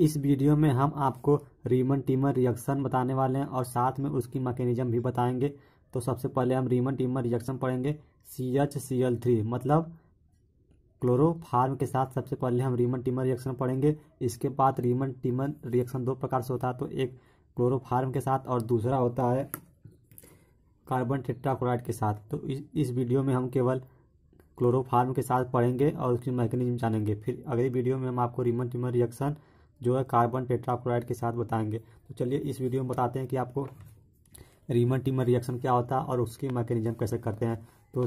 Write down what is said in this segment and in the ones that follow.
इस वीडियो में हम आपको रीमन टीमर रिएक्शन बताने वाले हैं और साथ में उसकी मैकेनिज्म भी बताएंगे तो सबसे पहले हम रीमन टीमर रिएक्शन पढ़ेंगे C H C L three मतलब क्लोरोफार्म के साथ सबसे पहले हम रीमन टीमर रिएक्शन पढ़ेंगे इसके बाद रीमन टीमर रिएक्शन दो प्रकार से होता है तो एक क्लोरोफार्म के साथ और दूसरा होता है कार्बन टेट्राक्लोराइड के साथ तो इस वीडियो में हम केवल क्लोरोफार्म के साथ पढ़ेंगे और उसकी मैकेनिज्म जानेंगे फिर अगली वीडियो में हम आपको रीमन टीमर रिएक्शन जो है कार्बन टेट्राक्लोराइड के साथ बताएंगे तो चलिए इस वीडियो में बताते हैं कि आपको रीमन टीमर रिएक्शन क्या होता है और उसकी मैकेनिज्म कैसे करते हैं तो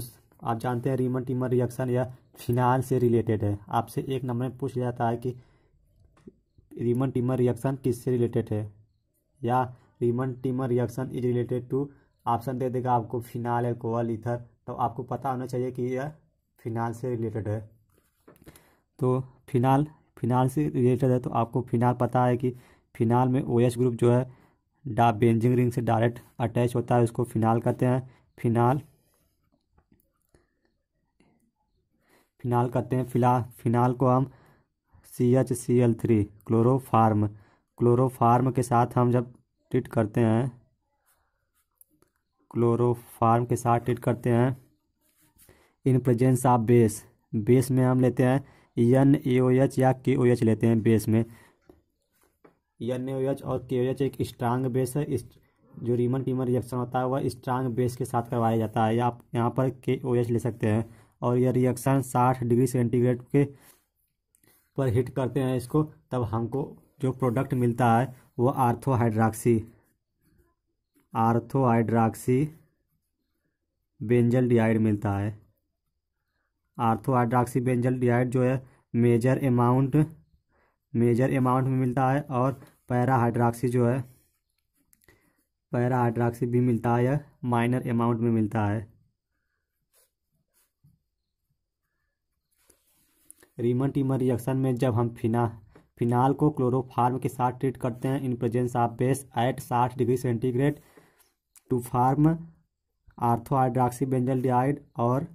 आप जानते हैं रीमन टीमर रिएक्शन या फिनाल से रिलेटेड है आपसे एक नंबर में पूछ जाता है कि रीमन टीमर रिएक्शन किससे रिलेटेड है या Reimer Tiemann reaction is related to option दे देगा आपको फिनाल एल्कोहल इथर तो आपको पता होना चाहिए कि यह फिनाल से रिलेटेड है तो फिनाल फिनाल से रिलेटेड है तो आपको फिनाल पता है कि फिनाल में ओ OH ग्रुप जो है डा बेंजिंग रिंग से डायरेक्ट अटैच होता है उसको फिनाल कहते हैं फिनाल फिनाल कहते हैं फिला फिनाल को हम C H C L three chloroform chloroform के साथ हम जब ट्रीट करते हैं क्लोरोफार्म के साथ ट्रीट करते हैं in presence of base base में हम लेते हैं एन ए ओ एच या के ओ एच लेते हैं बेस में एन ए ओ एच और के ओ एच एक स्ट्रांग बेस है इस जो रीमन टीमन रिएक्शन होता है वह स्ट्रांग बेस के साथ करवाया जाता है या आप यहाँ पर के ओ एच ले सकते हैं और यह रिएक्शन साठ डिग्री सेंटीग्रेड के पर हिट करते हैं इसको तब हमको जो प्रोडक्ट मिलता है वह आर्थोहाइड्राक्सी आर्थोहाइड्राक्सी बेंजल डिहाइड मिलता है आर्थो हाइड्राक्सी बेंजल डिहाइड जो है मेजर अमाउंट मेजर अमाउंट में मिलता है और पैरा हाइड्राक्सी जो है पैरा हाइड्राक्सी भी मिलता है माइनर अमाउंट में मिलता है रीमन टीमर रिएक्शन में जब हम फिना फिनाल को क्लोरोफार्म के साथ ट्रीट करते हैं in presence of base at साठ degree centigrade to form orthohydroxy benzaldehyde और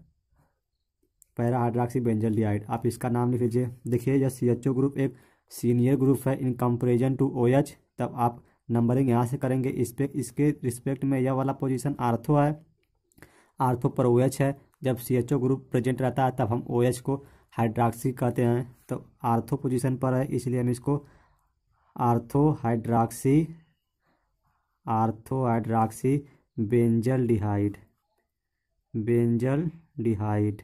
पैरा हाइड्राक्सी बेंजल आप इसका नाम लिख लीजिए देखिए यह सी एच ओ ग्रुप एक सीनियर ग्रुप है in comparison to O H तब आप नंबरिंग यहाँ से करेंगे इस पे इसके रिस्पेक्ट में यह वाला पोजीशन आर्थो है आर्थो पर ओ एच है जब C H O group present रहता है तब हम ओ एच को हाइड्राक्सी कहते हैं तो आर्थो पोजिशन पर है इसलिए हम इसको ortho hydroxy ortho hydroxy benzaldehyde benzaldehyde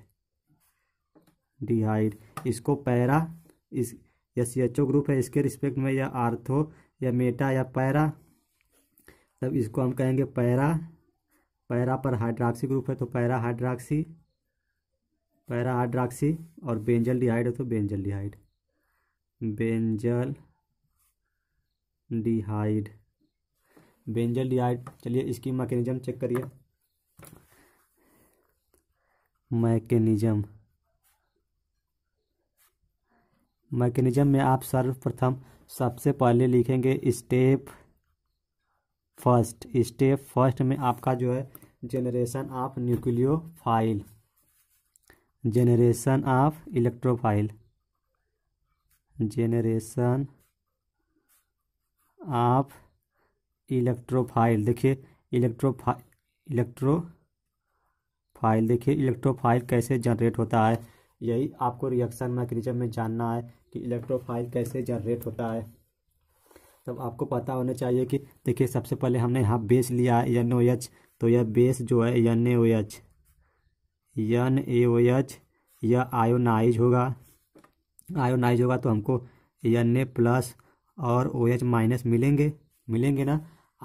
dehyde इसको पैरा इस या सी एच ओ ग्रुप है इसके रिस्पेक्ट में या आर्थो या मेटा या पैरा तब इसको हम कहेंगे पैरा पैरा पर हाइड्राक्सी ग्रुप है तो पैरा हाइड्राक्सी पैरा हाइड्राक्सी और बेंजल डिहाइड है तो benzaldehyde benzaldehyde benzaldehyde चलिए इसकी मैकेनिज्म चेक करिए मैकेनिज्म मैकेनिज्म में आप सर्वप्रथम सबसे पहले लिखेंगे स्टेप फर्स्ट स्टेप फर्स्ट में आपका जो है generation of nucleophile generation of electrophile generation of electrophile देखिए इलेक्ट्रोफा फाइल देखिए इलेक्ट्रोफाइल कैसे जनरेट होता है यही आपको रिएक्शन मैकेनिज्म में जानना है कि इलेक्ट्रोफाइल कैसे जनरेट होता है तब आपको पता होना चाहिए कि देखिए सबसे पहले हमने यहाँ बेस लिया है एन ओ एच तो यह बेस जो है N A O H N A O H यह आयोनाइज होगा आयोनाइज होगा तो हमको एन ए प्लस और ओ एच माइनस मिलेंगे मिलेंगे ना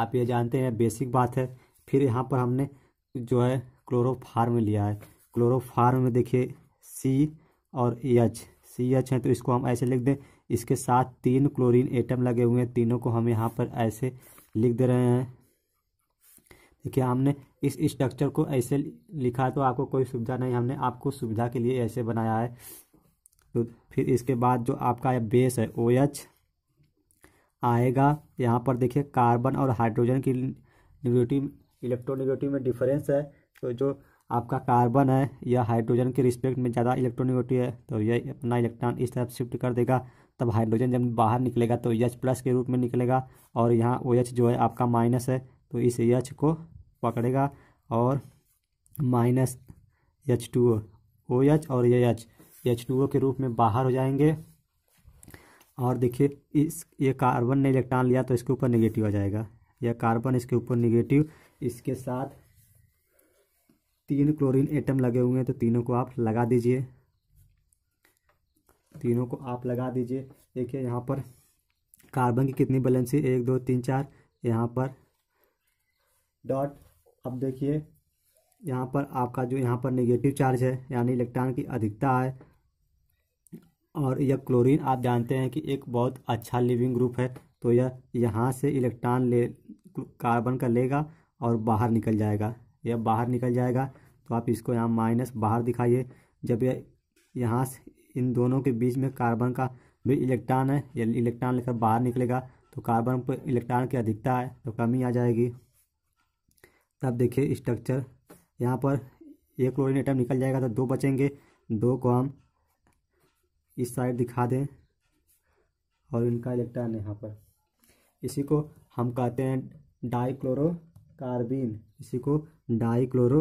आप ये जानते हैं बेसिक बात है फिर यहाँ पर हमने जो है क्लोरोफार्म लिया है क्लोरोफार्म में देखिए सी और एच सी एच है तो इसको हम ऐसे लिख दें इसके साथ तीन क्लोरीन एटम लगे हुए हैं तीनों को हम यहाँ पर ऐसे लिख दे रहे हैं देखिए हमने इस स्ट्रक्चर को ऐसे लिखा तो आपको कोई सुविधा नहीं हमने आपको सुविधा के लिए ऐसे बनाया है तो फिर इसके बाद जो आपका बेस है ओ एच आएगा यहाँ पर देखिए कार्बन और हाइड्रोजन की निगेटिव इलेक्ट्रोनिगेटिव में डिफरेंस है तो जो आपका कार्बन है या हाइड्रोजन के रिस्पेक्ट में ज़्यादा इलेक्ट्रोनिगेटिव है तो यह अपना इलेक्ट्रॉन इस तरफ शिफ्ट कर देगा तब हाइड्रोजन जब बाहर निकलेगा तो यच प्लस के रूप में निकलेगा और यहाँ ओ एच जो है आपका माइनस है तो इस यच को पकड़ेगा और minus H two O O H और ये एच एच टू ओ के रूप में बाहर हो जाएंगे और देखिए इस ये कार्बन ने इलेक्ट्रॉन लिया तो इसके ऊपर निगेटिव आ जाएगा यह कार्बन इसके ऊपर निगेटिव इसके साथ तीन क्लोरीन एटम लगे हुए हैं तो तीनों को आप लगा दीजिए तीनों को आप लगा दीजिए देखिए यहाँ पर कार्बन की कितनी बैलेंस है एक दो तीन चार यहाँ पर डॉट अब देखिए यहाँ पर आपका जो यहाँ पर नेगेटिव चार्ज है यानी इलेक्ट्रॉन की अधिकता है और यह क्लोरीन आप जानते हैं कि एक बहुत अच्छा लिविंग ग्रुप है तो यह यहाँ से इलेक्ट्रॉन ले कार्बन का लेगा और बाहर निकल जाएगा यह बाहर निकल जाएगा तो आप इसको यहाँ माइनस बाहर दिखाइए जब यह यहाँ से इन दोनों के बीच में कार्बन का भी इलेक्ट्रॉन है या इलेक्ट्रॉन लेकर बाहर निकलेगा तो कार्बन पर इलेक्ट्रॉन की अधिकता है तो कमी आ जाएगी तब देखिए स्ट्रक्चर यहाँ पर एक क्लोरीन आइटम निकल जाएगा तो दो बचेंगे दो को हम इस साइड दिखा दें और इनका इलेक्ट्रॉन यहाँ पर इसी को हम कहते हैं डाई कार्बीन इसी को डाईक्लोरो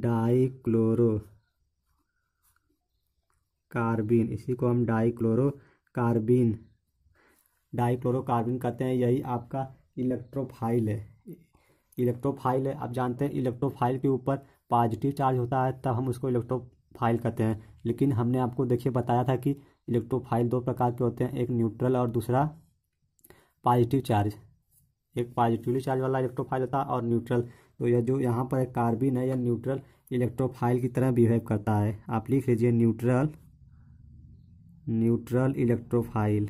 डाईक्लोरो कार्बिन इसी को हम डाईक्लोरो कार्बिन डाईक्लोरो कार्बिन कहते हैं यही आपका इलेक्ट्रोफाइल है इलेक्ट्रोफाइल है आप जानते हैं इलेक्ट्रोफाइल के ऊपर पॉजिटिव चार्ज होता है तब हम उसको इलेक्ट्रोफाइल कहते हैं लेकिन हमने आपको देखिए बताया था कि इलेक्ट्रोफाइल दो प्रकार के होते हैं एक न्यूट्रल और दूसरा पॉजिटिव चार्ज एक पॉजिटिवली चार्ज वाला इलेक्ट्रोफाइल होता है और न्यूट्रल तो यह जो यहाँ पर कार्बिन है यह न्यूट्रल इलेक्ट्रोफाइल की तरह बिहेव करता है आप लिख लीजिए neutral neutral electrophile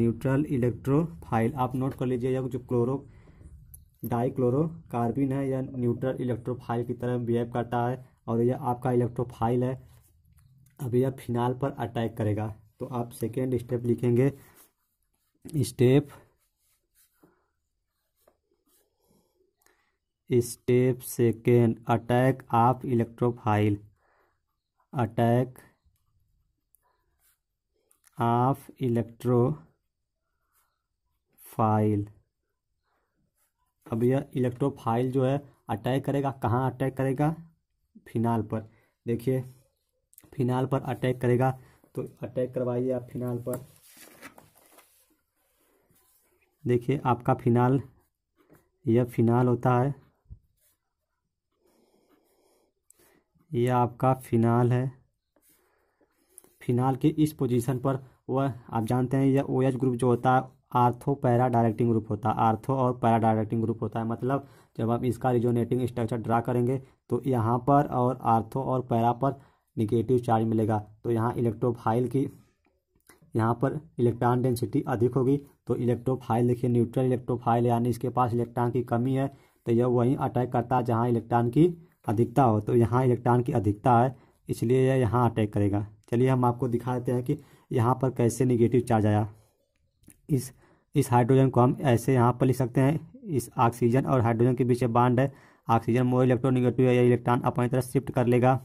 neutral electrophile आप नोट कर लीजिए यह जो क्लोरो डाईक्लोरोकार्बिन है यह न्यूट्रल इलेक्ट्रोफाइल की तरह बिहेव करता है और यह आपका इलेक्ट्रोफाइल है अब यह फिनाल पर अटैक करेगा तो आप सेकेंड स्टेप लिखेंगे step step second attack of electrophile attack of फाइल अब यह इलेक्ट्रोफाइल जो है अटैक करेगा कहाँ अटैक करेगा फिनाल पर देखिए फिनाल पर अटैक करेगा तो अटैक करवाइए आप फिनाल पर देखिए आपका फिनाल यह फिनाल होता है ये आपका फिनाल है फिनाल के इस पोजीशन पर वह आप जानते हैं यह ओ एच ग्रुप जो होता है आर्थो पैरा डायरेक्टिंग ग्रुप होता है आर्थो और पैरा डायरेक्टिंग ग्रुप होता है मतलब जब आप इसका रिजोनेटिंग स्ट्रक्चर ड्रा करेंगे तो यहाँ पर और आर्थो और पैरा पर निगेटिव चार्ज मिलेगा तो यहाँ इलेक्ट्रोफाइल की यहाँ पर इलेक्ट्रॉन डेंसिटी अधिक होगी तो इलेक्ट्रोफाइल देखिए न्यूट्रल इलेक्ट्रोफाइल यानी इसके पास इलेक्ट्रॉन की कमी है तो यह वहीं अटैक करता है जहाँ इलेक्ट्रॉन की अधिकता हो तो यहाँ इलेक्ट्रॉन की अधिकता है इसलिए यह यहाँ अटैक करेगा चलिए हम आपको दिखा देते हैं कि यहाँ पर कैसे निगेटिव चार्ज आया इस इस हाइड्रोजन को हम ऐसे यहाँ पर लिख सकते हैं इस ऑक्सीजन और हाइड्रोजन के बीच बांड है ऑक्सीजन मोर इलेक्ट्रोनिगेटिव है या इलेक्ट्रॉन अपनी तरफ शिफ्ट कर लेगा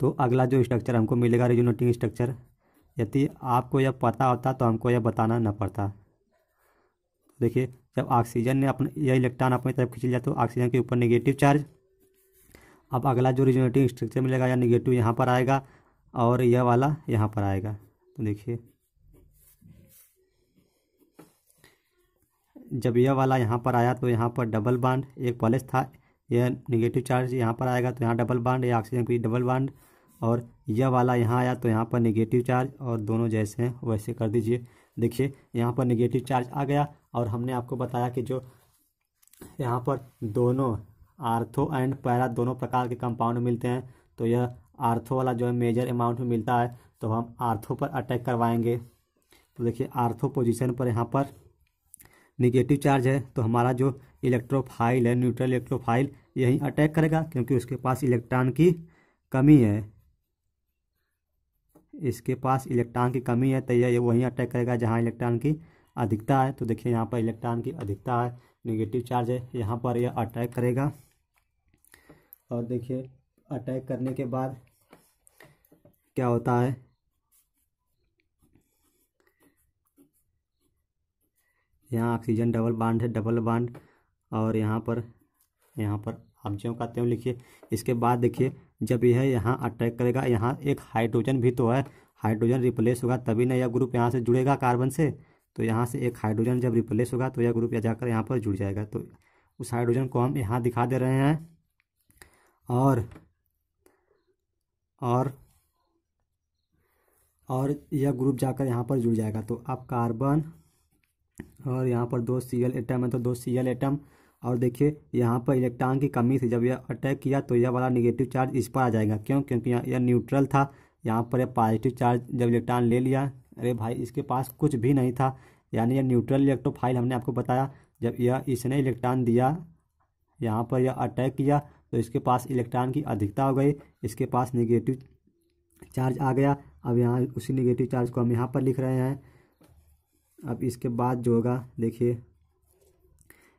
तो अगला जो स्ट्रक्चर हमको मिलेगा रिजोनेटिंग स्ट्रक्चर यदि आपको यह पता होता तो हमको यह बताना न पड़ता देखिए जब ऑक्सीजन ने अपने यह इलेक्ट्रॉन अपनी तरफ खींच लिया तो ऑक्सीजन के ऊपर निगेटिव चार्ज अब अगला जो रिजोनेटिंग स्ट्रक्चर मिलेगा या निगेटिव यहाँ पर आएगा और यह वाला यहाँ पर आएगा तो देखिए जब यह वाला यहाँ पर आया तो यहाँ पर डबल बांड एक पॉलिस था यह निगेटिव चार्ज यहाँ पर आएगा तो यहाँ डबल बांड या ऑक्सीजन की डबल बांड और यह वाला यहाँ आया तो यहाँ पर निगेटिव चार्ज और दोनों जैसे हैं वैसे कर दीजिए देखिए यहाँ पर निगेटिव चार्ज आ गया और हमने आपको बताया कि जो यहाँ पर दोनों आर्थो एंड पैरा दोनों प्रकार के कंपाउंड मिलते हैं तो यह आर्थो वाला जो है मेजर अमाउंट में मिलता है तो हम आर्थो पर अटैक करवाएंगे तो देखिए आर्थो पोजीशन पर यहाँ पर निगेटिव चार्ज है तो हमारा जो इलेक्ट्रोफाइल है न्यूट्रल इलेक्ट्रोफाइल यही अटैक करेगा क्योंकि उसके पास इलेक्ट्रॉन की कमी है इसके पास इलेक्ट्रॉन की कमी है तो यह वहीं अटैक करेगा जहाँ इलेक्ट्रॉन की अधिकता है तो देखिए यहाँ पर इलेक्ट्रॉन की अधिकता है निगेटिव चार्ज है यहाँ पर यह अटैक करेगा और देखिए अटैक करने के बाद क्या होता है यहाँ ऑक्सीजन डबल बाड है डबल बाड और यहाँ पर यहाँ पर आप ज्यों कहते हो लिखिए इसके बाद देखिए जब यह यहाँ अटैक करेगा यहाँ एक हाइड्रोजन भी तो है हाइड्रोजन रिप्लेस होगा तभी ना यह ग्रुप यहाँ से जुड़ेगा कार्बन से तो यहाँ से एक हाइड्रोजन जब रिप्लेस होगा तो यह ग्रुप यह जाकर यहाँ पर जुड़ जाएगा तो उस हाइड्रोजन को हम यहाँ दिखा दे रहे हैं और और और यह ग्रुप जाकर यहाँ पर जुड़ जाएगा तो आप कार्बन और यहाँ पर दो सी एल एटम है तो दो सी एल एटम और देखिए यहाँ पर इलेक्ट्रॉन की कमी थी जब यह अटैक किया तो यह वाला निगेटिव चार्ज इस पर आ जाएगा क्यों क्योंकि यह न्यूट्रल था यहाँ पर यह पॉजिटिव चार्ज जब इलेक्ट्रॉन ले लिया अरे भाई इसके पास कुछ भी नहीं था यानी यह न्यूट्रल इलेक्ट्रोफाइल हमने आपको बताया जब यह इसने इलेक्ट्रॉन दिया यहाँ पर यह अटैक किया तो इसके पास इलेक्ट्रॉन की अधिकता हो गई इसके पास निगेटिव चार्ज आ गया अब यहाँ उसी निगेटिव चार्ज को हम यहाँ पर लिख रहे हैं अब इसके बाद जो होगा देखिए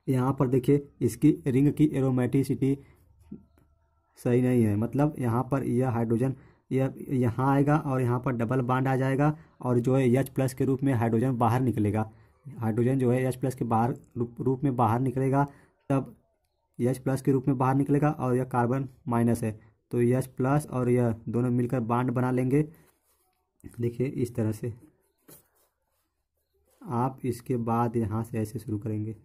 यहाँ पर देखिए इसकी रिंग की एरोमेटिसिटी सही नहीं है मतलब यहाँ पर यह हाइड्रोजन यह यहाँ आएगा और यहाँ पर डबल बांड आ जाएगा और जो है एच प्लस के रूप में हाइड्रोजन बाहर निकलेगा हाइड्रोजन जो है एच प्लस के बाहर रूप में बाहर निकलेगा तब यच प्लस के रूप में बाहर निकलेगा और यह कार्बन माइनस है तो यच प्लस और यह दोनों मिलकर बांड बना लेंगे देखिए इस तरह से आप इसके बाद यहाँ से ऐसे शुरू करेंगे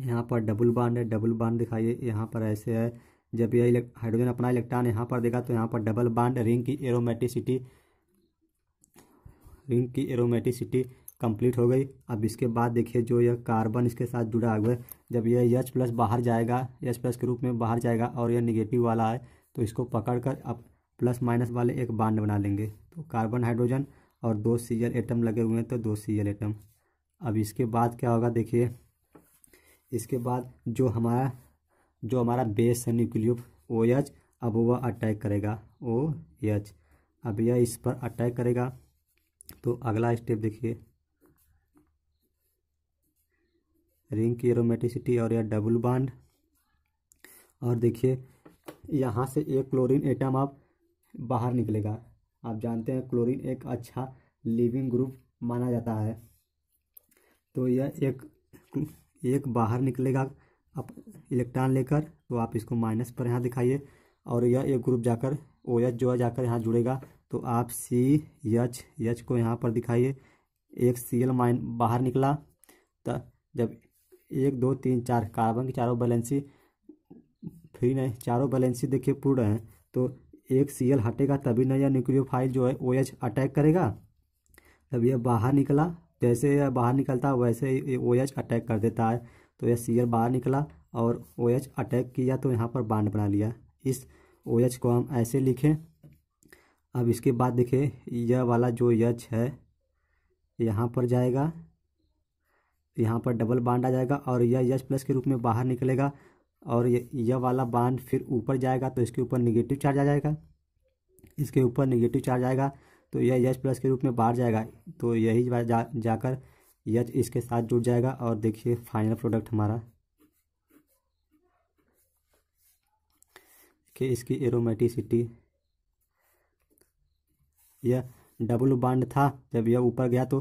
यहाँ पर डबल बांड है डबल बाड दिखाइए यहाँ पर ऐसे है जब यह हाइड्रोजन अपना इलेक्ट्रॉन यहाँ पर देगा तो यहाँ पर डबल बांड रिंग की एरोमेटिसिटी रिंग की एरोमेटिसिटी कंप्लीट हो गई अब इसके बाद देखिए जो यह कार्बन इसके साथ जुड़ा हुआ है जब यह एच प्लस बाहर जाएगा एच प्लस के रूप में बाहर जाएगा और यह निगेटिव वाला है तो इसको पकड़ कर अब प्लस माइनस वाले एक बांड बना लेंगे तो कार्बन हाइड्रोजन और दो सी एल एटम लगे हुए हैं तो दो सी एल एटम अब इसके बाद क्या होगा देखिए इसके बाद जो हमारा जो हमारा बेस है न्यूक्लियो ओ एच अब वह अटैक करेगा ओ एच अब यह इस पर अटैक करेगा तो अगला स्टेप देखिए रिंग की एरोमेटिसिटी और यह डबल बाड और देखिए यहाँ से एक क्लोरीन एटम आप बाहर निकलेगा आप जानते हैं क्लोरीन एक अच्छा लिविंग ग्रुप माना जाता है तो यह एक एक बाहर निकलेगा आप इलेक्ट्रॉन लेकर तो आप इसको माइनस पर यहाँ दिखाइए और यह एक ग्रुप जाकर ओ एच जो है जाकर यहाँ जुड़ेगा तो आप सी एच एच को यहाँ पर दिखाइए एक सी एल माइन बाहर निकला तो जब एक दो तीन चार कार्बन की चारों बैलेंसी फ्री नहीं चारों बैलेंसी देखिए पूर्ण है तो एक सी एल हटेगा तभी नया न्यूक्लियोफाइल जो है ओ एच अटैक करेगा तब यह बाहर निकला जैसे यह बाहर निकलता है वैसे ही ओ एच अटैक कर देता है तो यह सी एल बाहर निकला और ओ एच अटैक किया तो यहाँ पर बांड बना लिया इस ओ एच को हम ऐसे लिखें अब इसके बाद देखिए यह वाला जो यच है यहाँ पर जाएगा यहाँ पर डबल बांड आ जाएगा और यह यच प्लस के रूप में बाहर निकलेगा और यह वाला बांड फिर ऊपर जाएगा तो इसके ऊपर निगेटिव चार्ज आ जाएगा इसके ऊपर निगेटिव चार्ज आएगा तो यह यच प्लस के रूप में बाहर जाएगा तो यही जा, जाकर यच इसके साथ जुड़ जाएगा और देखिए फाइनल प्रोडक्ट हमारा कि इसकी एरोमेटिसिटी यह डबल बांड था जब यह ऊपर गया तो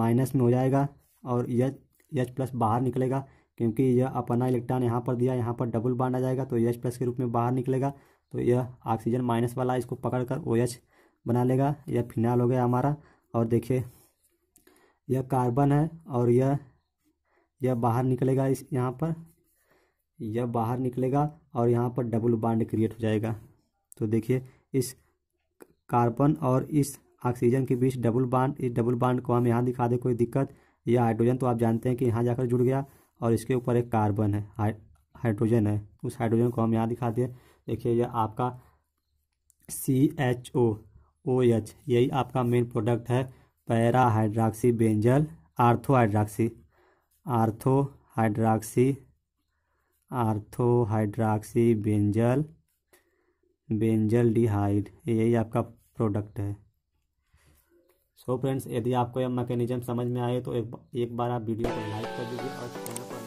माइनस में हो जाएगा और यह एच प्लस बाहर निकलेगा क्योंकि यह अपना इलेक्ट्रॉन यहाँ पर दिया यहाँ पर डबल बांड आ जाएगा तो एच प्लस के रूप में बाहर निकलेगा तो यह ऑक्सीजन माइनस वाला इसको पकड़ कर ओ एच बना लेगा यह फिनाल हो गया हमारा और देखिए यह कार्बन है और यह यह बाहर निकलेगा इस यहाँ पर यह बाहर निकलेगा और यहाँ पर डबल बाड क्रिएट हो जाएगा तो देखिए इस कार्बन और इस ऑक्सीजन के बीच डबल बांड इस डबल बाड को हम यहाँ दिखा दें कोई दिक्कत यह हाइड्रोजन तो आप जानते हैं कि यहाँ जाकर जुड़ गया और इसके ऊपर एक कार्बन है हाइड्रोजन है उस हाइड्रोजन को हम यहाँ दिखा दिए देखिए यह आपका सी एच ओ ओ एच यही आपका मेन प्रोडक्ट है para hydroxy benzal ortho hydroxy ortho hydroxy ortho hydroxy benzal benzaldehyde यही आपका प्रोडक्ट है सो फ्रेंड्स यदि आपको यह मैकेनिज्म समझ में आए तो एक, एक बार आप वीडियो को लाइक कर दीजिए और चैनल पर